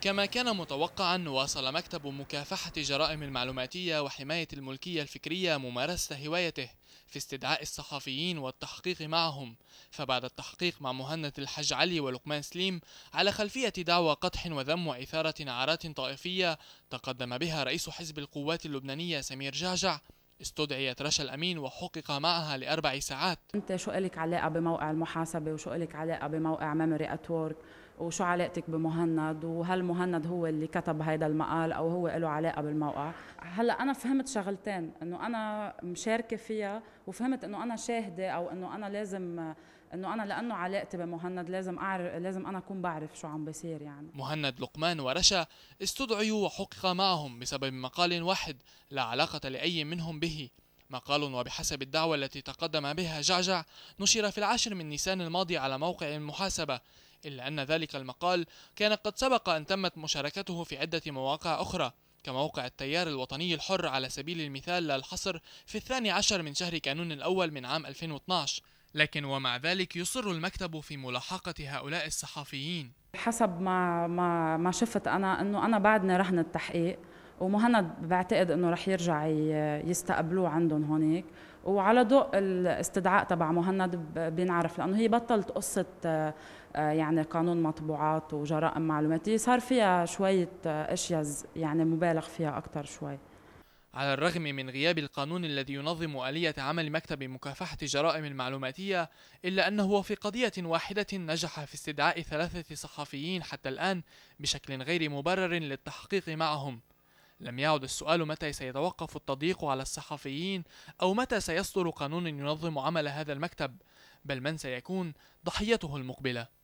كما كان متوقعا واصل مكتب مكافحة جرائم المعلوماتية وحماية الملكية الفكرية ممارسة هوايته في استدعاء الصحفيين والتحقيق معهم فبعد التحقيق مع مهند الحج علي ولقمان سليم على خلفية دعوى قدح وذم وإثارة عارات طائفية تقدم بها رئيس حزب القوات اللبنانية سمير جعجع استدعيت رشا الأمين وحقق معها لأربع ساعات أنت شو إلك علاقة بموقع المحاسبة وشو إلك علاقة بموقع ميموري أتورك وشو علاقتك بمهند وهل مهند هو اللي كتب هذا المقال أو هو له علاقة بالموقع هلأ أنا فهمت شغلتين أنه أنا مشاركة فيها وفهمت أنه أنا شاهدة أو أنه أنا لازم انه انا لانه علاقتي بمهند لازم اعرف لازم انا اكون بعرف شو عم بيصير يعني مهند لقمان ورشا استدعيوا وحقق معهم بسبب مقال واحد لا علاقة لأي منهم به مقال وبحسب الدعوة التي تقدم بها جعجع نشر في العاشر من نيسان الماضي على موقع المحاسبة إلا أن ذلك المقال كان قد سبق أن تمت مشاركته في عدة مواقع أخرى كموقع التيار الوطني الحر على سبيل المثال لا الحصر في الثاني عشر من شهر كانون الأول من عام 2012 لكن ومع ذلك يصر المكتب في ملاحقة هؤلاء الصحفيين حسب ما ما ما شفت انا انه انا بعدني رهن التحقيق ومهند بعتقد انه رح يرجع يستقبلوه عندهم هونيك وعلى ضوء الاستدعاء تبع مهند بينعرف لانه هي بطلت قصه آه، يعني قانون مطبوعات وجرائم معلوماتيه صار فيها شويه آه، اشياء يعني مبالغ فيها اكثر شوي على الرغم من غياب القانون الذي ينظم آلية عمل مكتب مكافحة الجرائم المعلوماتية إلا أنه في قضية واحدة نجح في استدعاء ثلاثة صحفيين حتى الآن بشكل غير مبرر للتحقيق معهم لم يعد السؤال متى سيتوقف التضييق على الصحفيين أو متى سيصدر قانون ينظم عمل هذا المكتب بل من سيكون ضحيته المقبله